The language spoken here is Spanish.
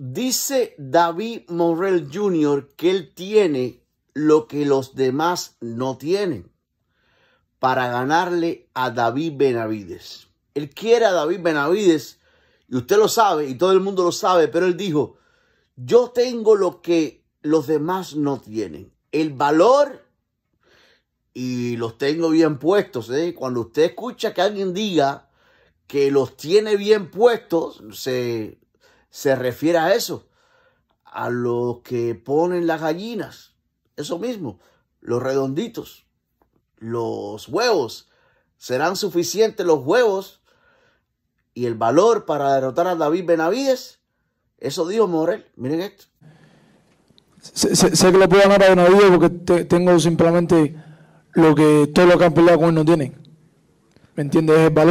Dice David Morrell Jr. que él tiene lo que los demás no tienen para ganarle a David Benavides. Él quiere a David Benavides y usted lo sabe y todo el mundo lo sabe, pero él dijo, yo tengo lo que los demás no tienen, el valor y los tengo bien puestos. ¿eh? Cuando usted escucha que alguien diga que los tiene bien puestos, se, se refiere a eso, a lo que ponen las gallinas, eso mismo, los redonditos, los huevos. ¿Serán suficientes los huevos y el valor para derrotar a David Benavides? Eso dijo Morel, miren esto. Sé, que le puedo ganar a Benavides porque tengo simplemente lo que todos los campeonatos no tienen. ¿Me entiendes? valor.